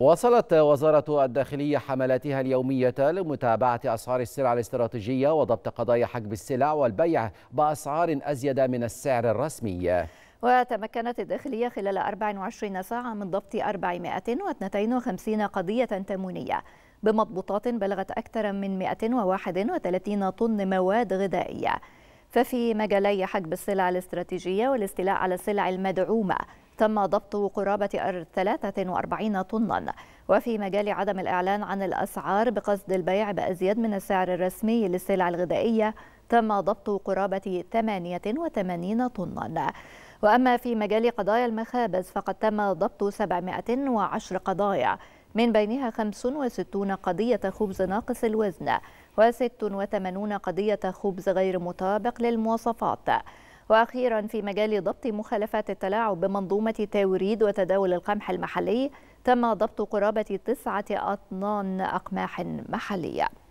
واصلت وزارة الداخلية حملاتها اليومية لمتابعة أسعار السلع الاستراتيجية وضبط قضايا حجب السلع والبيع بأسعار أزيد من السعر الرسمي وتمكنت الداخلية خلال 24 ساعة من ضبط 452 قضية تمونية بمضبوطات بلغت أكثر من 131 طن مواد غذائية ففي مجالي حجب السلع الاستراتيجية والاستيلاء على السلع المدعومة تم ضبط قرابة 43 طنا وفي مجال عدم الإعلان عن الأسعار بقصد البيع بأزيد من السعر الرسمي للسلع الغذائية تم ضبط قرابة 88 طنا وأما في مجال قضايا المخابز فقد تم ضبط 710 قضايا من بينها 65 قضية خبز ناقص الوزن و86 قضية خبز غير مطابق للمواصفات وأخيرا في مجال ضبط مخالفات التلاعب بمنظومة توريد وتداول القمح المحلي تم ضبط قرابة تسعة أطنان أقماح محلية